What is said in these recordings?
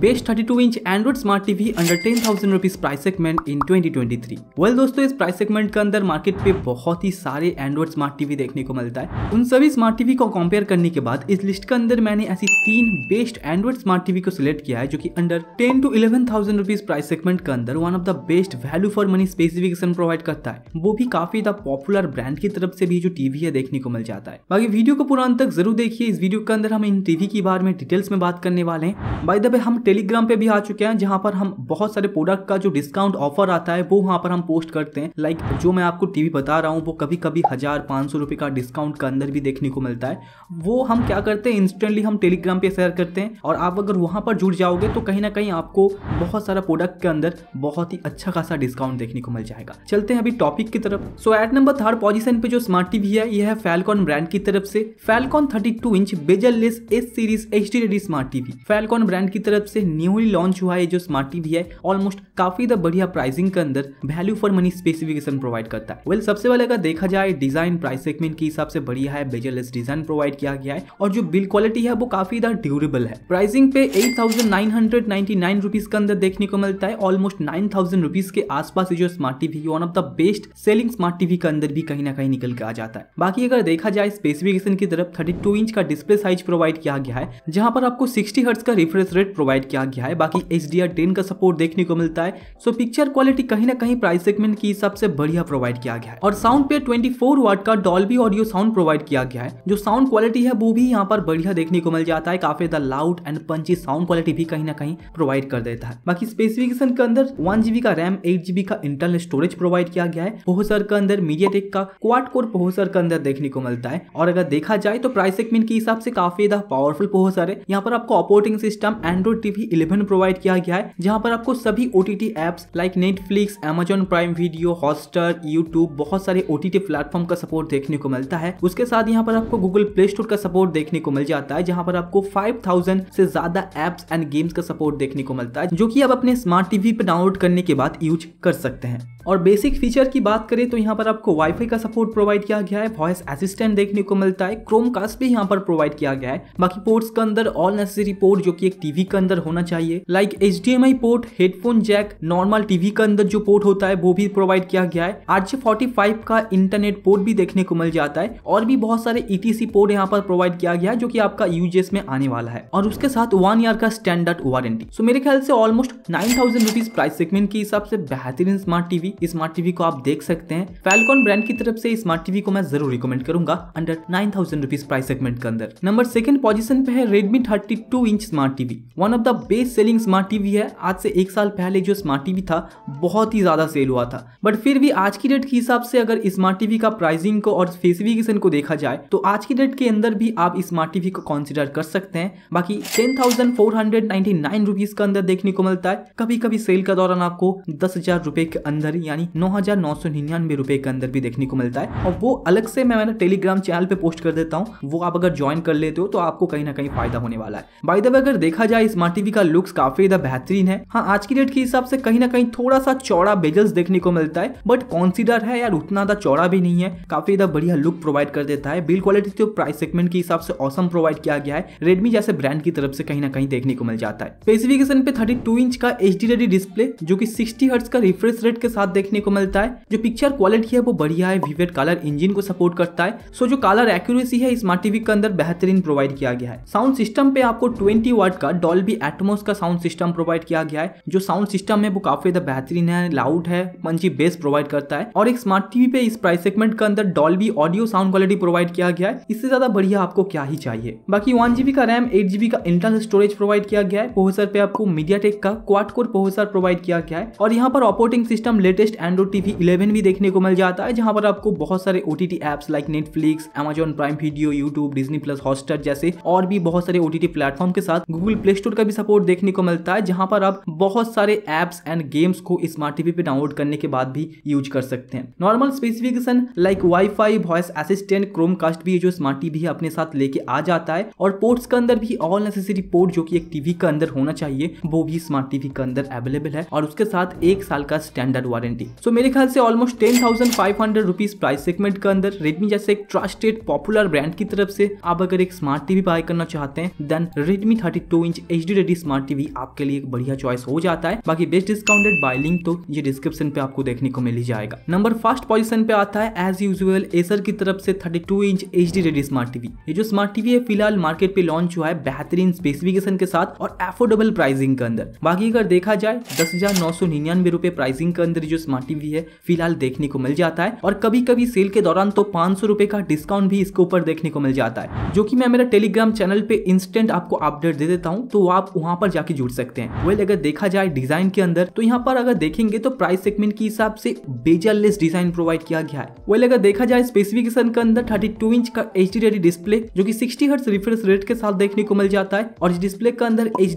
best 32 inch Android smart TV under ten thousand rupees price segment in 2023 well दोस्तों इस price segment के अंदर market पे बहुत ही सारे एंड्रॉइड स्मार्ट टीवी देखने को मिलता है उन सभी स्मार्ट टीवी को कंपेयर करने के बाद इस लिस्ट के अंदर मैंने ऐसी तीन बेस्ट एंड्रॉइड स्मार्ट टीवी को सिलेक्ट किया है जो की under ten two eleven thousand rupees price segment के अंदर one of the best value for money specification provide करता है वो भी काफी पॉपुलर ब्रांड की तरफ से भी जो टीवी है देखने को मिल जाता है बाकी वीडियो को पूरा अंत तक जरूर देखिए इस वीडियो के अंदर हम इन टीवी के बारे में डिटेल्स में बात करने वाले हैं बाई द हम टेलीग्राम पे भी आ चुके हैं जहाँ पर हम बहुत सारे प्रोडक्ट का जो डिस्काउंट ऑफर आता है वो वहाँ पर हम पोस्ट करते हैं लाइक जो मैं आपको टीवी बता रहा हूँ वो कभी कभी हज़ार पाँच सौ रुपये का डिस्काउंट का अंदर भी देखने को मिलता है वो हम क्या करते हैं इंस्टेंटली हम टेलीग्राम पे शेयर करते हैं और आप अगर वहाँ पर जुड़ जाओगे तो कहीं ना कहीं आपको बहुत सारा प्रोडक्ट के अंदर बहुत ही अच्छा खासा डिस्काउंट देखने को मिल जाएगा चलते हैं अभी टॉपिक की तरफ so eight number third position पे जो स्मार्ट टीवी है यह है फैलकॉन ब्रांड की तरफ से Falcon two inch bezel less S series H D smart TV Falcon brand की तरफ से से न्यूली लॉन्च हुआ है जो स्मार्ट टीवी है ऑलमोस्ट काफी द बढ़िया प्राइसिंग के अंदर value for money specification provide करता है वेल well, सबसे पहले अगर देखा जाए डिजाइन प्राइस सेगमेंट के हिसाब से बढ़िया है बेजरलेस डिजाइन प्रोवाइड किया गया है और जो बिल क्वालिटी है वो काफी ज्यादा ड्यूरेबल है प्राइसिंग पे eight thousand nine hundred nine rupees के अंदर देखने को मिलता है ऑलमोस्ट नाइन थाउजेंड रुपीज के आसपास जो smart TV one of the best selling smart TV के अंदर भी कहीं ना कहीं निकल के आ जाता है बाकी अगर देखा जाए स्पेसिफिकेशन की तरफ थर्टी इंच का डिस्प्ले साइज प्रोवाइड किया गया है जहां पर आपको सिक्सटी हर्ट्स का रिफ्रेश रेट प्रोवाइड किया गया है बाकी एच डी का सपोर्ट देखने को मिलता है सो पिक्चर क्वालिटी कहीं ना कहीं प्राइस सेगमेंट की सबसे बढ़िया प्रोवाइड किया गया है और साउंड पे ट्वेंटी फोर वाट का डॉल्बी ऑडियो साउंड प्रोवाइड किया गया है जो साउंड क्वालिटी है वो भी यहाँ पर बढ़िया देखने को मिल जाता है काफी ज्यादा loud and punchy sound quality भी कहीं ना कहीं प्रोवाइड कर देता है बाकी स्पेसिफिकेशन के अंदर वन का रैम एट का इंटरनल स्टोरेज प्रोवाइड किया गया है पोहसर के अंदर मीडिया टेक का क्वाट कोर पोहसर के अंदर देखने को मिलता है और अगर देखा जाए तो प्राइस सेगमेंट के हिसाब से काफी ज्यादा पावरफुल पोहसर है यहाँ पर आपको ऑपरेटिंग सिस्टम एंड्रॉइड टीवी भी इलेवन प्रोवाइड किया गया है जहाँ पर आपको सभी O T apps like Netflix Amazon Prime Video Hotstar YouTube बहुत सारे ओ टी प्लेटफॉर्म का सपोर्ट देखने को मिलता है उसके साथ यहाँ पर आपको गूगल प्ले स्टोर का सपोर्ट देखने को मिल जाता है जहाँ पर आपको फाइव थाउजेंड से ज्यादा एप्स एंड गेम्स का सपोर्ट देखने को मिलता है जो की आप अपने स्मार्ट टीवी पर डाउनलोड करने के बाद यूज कर सकते हैं और बेसिक फीचर की बात करें तो यहाँ पर आपको वाईफाई का सपोर्ट प्रोवाइड किया गया है वॉइस असिस्टेंट देखने को मिलता है क्रोमकास्ट भी यहाँ पर प्रोवाइड किया गया है बाकी पोर्ट्स के अंदर ऑल नेसेसरी पोर्ट जो कि एक टीवी के अंदर अंदर होना चाहिए like H port headphone jack normal TV का अंदर जो पोर्ट होता है वो भी प्रोवाइड किया गया है आर का इंटरनेट पोर्ट भी देखने को मिल जाता है और भी बहुत सारे ईटीसी e पोर्ट यहाँ पर प्रोवाइड किया गया है जो की आपका यूजेस में आने वाला है और उसके साथ वन ईयर का स्टैंडर्ड वारंटी सो मेरे ख्याल से almost nine thousand price segment के हिसाब से बेहतरीन स्मार्ट टीवी स्मार्ट टीवी को आप देख सकते हैं फेलकॉन ब्रांड की तरफ से स्मार्ट टीवी को मैं जरूर रिकमेंड करूंगा under nine thousand rupees price segment के अंदर नंबर सेकंड पोजीशन पे है Redmi 32 inch smart TV one of the the best selling smart TV है आज से एक साल पहले जो स्मार्ट टीवी था बहुत ही ज्यादा सेल हुआ था बट फिर भी आज की डेट के हिसाब से अगर स्मार्ट टीवी का प्राइसिंग को और स्पेसिफिकेशन को देखा जाए तो आज की डेट के अंदर भी आप स्मार्ट टीवी को कंसिडर कर सकते हैं बाकी ten thousand four hundred ninety nine rupees के अंदर देखने को मिलता है कभी कभी सेल का दौरान आपको दस हजार रुपए के अंदर यानी नौ हजार नौ सौ निन्यानवे रुपए के अंदर भी देखने को मिलता है और वो अलग से मैं मेरे टेलीग्राम चैनल पे पोस्ट कर देता हूँ वो आप अगर ज्वाइन कर लेते हो तो आपको कहीं ना कहीं फायदा होने वाला है बाई दब अगर देखा जाए स्मार्ट टीवी का लुक्स काफी ज्यादा बेहतरीन है हाँ आज की डेट के हिसाब से कहीं ना कहीं थोड़ा सा चौड़ा बेजल्स देखने को मिलता है बट कॉन्सिडर है यार उतना ज्यादा चौड़ा भी नहीं है काफी ज्यादा बढ़िया लुक प्रोवाइड कर देता है बिल क्वालिटी तो प्राइस सेगमेंट के हिसाब से ऑसम प्रोवाइड किया गया है रेडमी जैसे ब्रांड की तरफ से कहीं ना कहीं देखने को मिल जाता है स्पेसिफिकेशन पे थर्टी इंच का एच रेडी डिस्प्ले जो की सिक्सटी हर्ट्ज का रिफ्रेश रेट के साथ देखने को मिलता है जो पिक्चर क्वालिटी है वो बढ़िया है विवेट कलर इंजिन को सपोर्ट करता है सो जो कलर एक्यूरेसी है स्मार्ट टीवी के अंदर बेहतरीन प्रोवाइड किया गया है साउंड सिस्टम पे आपको 20 वाट का डॉल्बी एटमोस का साउंड सिस्टम प्रोवाइड किया गया है जो साउंड सिस्टम है वो काफी ज्यादा बेहतरीन है लाउड है पंची बेस प्रोवाइड करता है और एक स्मार्ट टीवी पे इस प्राइस सेगमेंट के अंदर Dolby audio sound quality provide किया गया है इससे ज्यादा बढ़िया आपको क्या ही चाहिए बाकी वन जीबी का रैम एट जीबी का इंटरनल स्टोरेज प्रोवाइड किया गया है प्रोसेसर पे आपको मीडिया टेक का क्वाट कोर प्रोसेसर प्रोवाइड किया गया है और यहाँ पर operating system latest Android TV eleven भी देखने को मिल जाता है जहाँ पर आपको बहुत सारे O T apps like Netflix Amazon Prime Video YouTube Disney Plus Hotstar जैसे और भी बहुत सारे ओटीटी टी प्लेटफॉर्म के साथ गूगल प्ले स्टोर का भी सपोर्ट देखने को मिलता है जहां पर आप बहुत सारे एप्स एंड गेम्स को स्मार्ट टीवी पे डाउनलोड करने के बाद भी यूज कर सकते हैं normal specification like WiFi voice assistant Chromecast भी जो स्मार्ट टीवी है अपने साथ लेके आ जाता है और पोर्ट्स के अंदर भी ऑल नेसेसरी पोर्ट जो की एक टीवी के अंदर होना चाहिए वो भी स्मार्ट टीवी के अंदर अवेलेबल है और उसके साथ एक साल का स्टैंडर्ड वारंटी सो मेरे ख्याल से almost ten thousand five hundred rupees price segment के अंदर रेडमी जैसे एक ट्रस्टेड पॉपुलर ब्रांड की तरफ से आप अगर एक स्मार्ट टीवी बाय करना चाहते हैं then Redmi thirty two inch H D LED smart TV आपके लिए एक बढ़िया चॉइस हो जाता है बाकी बेस्ट डिस्काउंटेड बाय लिंक तो ये डिस्क्रिप्शन पे आपको देखने को मिल ही जाएगा नंबर फर्स्ट पोजिशन पे आता है एज यूजल एसर की तरफ से 32 inch H ready smart TV ये जो स्मार्ट टीवी है फिलहाल मार्केट पे लॉन्च हुआ है बेहतरीन स्पेसिफिकेशन के साथ और एफोर्डेबल प्राइसिंग के अंदर बाकी अगर देखा जाए दस हजार नौ सौ निन्यानवे रूपए प्राइसिंग के अंदर जो स्मार्ट टीवी है फिलहाल देखने को मिल जाता है और कभी कभी सेल के दौरान तो पांच सौ रूपए का डिस्काउंट भी इसके ऊपर देखने को मिल जाता है जो की मैं मेरा टेलीग्राम चैनल पे इंस्टेंट आपको अपडेट दे देता हूँ तो आप वहाँ पर जाके जुड़ सकते हैं वेल अगर देखा जाए डिजाइन के अंदर तो यहाँ पर अगर देखेंगे तो प्राइस सेगमेंट के हिसाब से बेजरलेस डिजाइन प्रोवाइड किया गया है वेल अगर देखा जाए स्पेसिफिकेशन के अंदर थर्टी इंच का एच डिस्प्ले जो की सिक्सटी हर्ट रिफ्रेश रेट के साथ देखने को मिल जाता है और इस डिस्प्ले के अंदर एच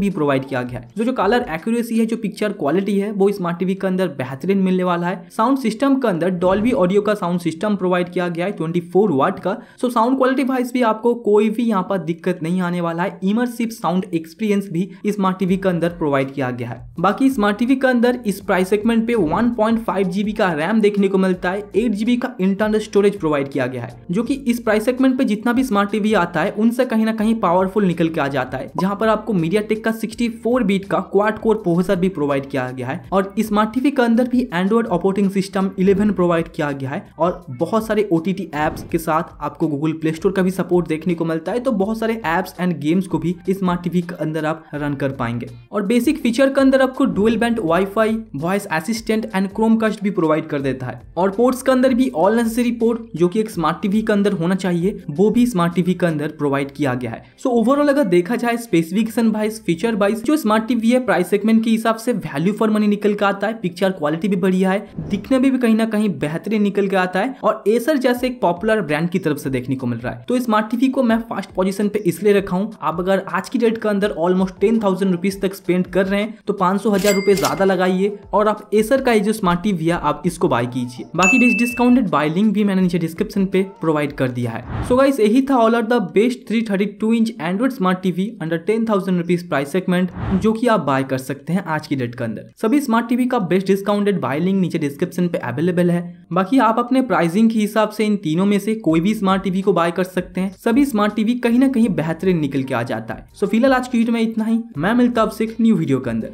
भी प्रोवाइड किया गया है जो जो कलर एक्यूरेसी है जो पिक्चर क्वालिटी है वो स्मार्ट टीवी के अंदर बेहतरीन मिलने वाला है साउंड सिस्टम के अंदर डॉल्बी ऑडियो का साउंड सिस्टम प्रोवाइड किया गया है 24 वाट का सो साउंड क्वालिटी वाइज भी आपको कोई भी यहाँ पर दिक्कत नहीं आने वाला है इमरसिप साउंड एक्सपेक्ट एक्सपीरियंस भी स्मार्ट टीवी के अंदर प्रोवाइड किया गया है बाकी स्मार्ट टीवी के अंदर इस प्राइस सेगमेंट पे वन पॉइंट फाइव जीबी का रैम देखने को मिलता है एट जीबी का इंटरनल स्टोरेज प्रोवाइड किया गया है जो कि इस प्राइस सेगमेंट पे जितना भी स्मार्ट टीवी आता है उनसे कहीं ना कहीं पावरफुल निकल के आ जाता है जहाँ पर आपको मीडिया टेक का सिक्सटी बीट का क्वाड कोर प्रोसेसर भी प्रोवाइड किया गया है और स्मार्ट टीवी के अंदर भी Android operating system eleven provide किया गया है और बहुत सारे ओ टी एप्स के साथ आपको गूगल प्ले स्टोर का भी सपोर्ट देखने को मिलता है तो बहुत सारे एप्स एंड गेम्स को भी स्मार्ट टीवी के अंदर आप रन कर पाएंगे और बेसिक फीचर के अंदर आपको dual band WiFi voice assistant and Chromecast भी प्रोवाइड कर देता है और पोर्ट्स के अंदर भी ऑल नेसेसरी पोर्ट जो कि एक स्मार्ट टीवी के अंदर होना चाहिए वो भी स्मार्ट टीवी के अंदर प्रोवाइड किया गया है सो so, ओवरऑल अगर देखा जाए स्पेसिफिकेशन वाइज फीचर वाइज जो स्मार्ट टीवी है प्राइस सेगमेंट के हिसाब से वैल्यू फॉर मनी निकल के आता है पिक्चर क्वालिटी भी बढ़िया है दिखने में भी कहीं ना कहीं बेहतरीन निकल के आता है और एसर जैसे एक पॉपुलर ब्रांड की तरफ से देखने को मिल रहा है तो स्मार्ट टीवी को मैं फर्स्ट पोजिशन पे इसलिए रखा हूँ आप अगर आज की डेट के अंदर अगर ऑलमोस्ट टेन थाउजेंड रुपीज तक स्पेंड कर रहे हैं तो पांच सौ हजार रुपए ज्यादा लगाइए और आप एसर का ये जो स्मार्ट टीवी है आप इसको बाय कीजिए बाकी इस डिस्काउंटेड बाय लिंक भी मैंने नीचे डिस्क्रिप्शन पे प्रोवाइड कर दिया है सो गाइस यही था all are the best three thirty two inch Android smart TV under ten thousand rupees price segment जो की आप बाय कर सकते हैं आज की डेट के अंदर सभी स्मार्ट टीवी का बेस्ट डिस्काउंटेड बाय लिंक नीचे डिस्क्रिप्शन पे अवेलेबल है बाकी आप अपने प्राइसिंग के हिसाब से इन तीनों में से कोई भी स्मार्ट टीवी को बाय कर सकते हैं सभी स्मार्ट टीवी कहीं ना कहीं बेहतरीन निकल के आ जाता है सो so, फिलहाल आज की वीडियो में इतना ही मैं मिलता आपसे एक न्यू वीडियो के अंदर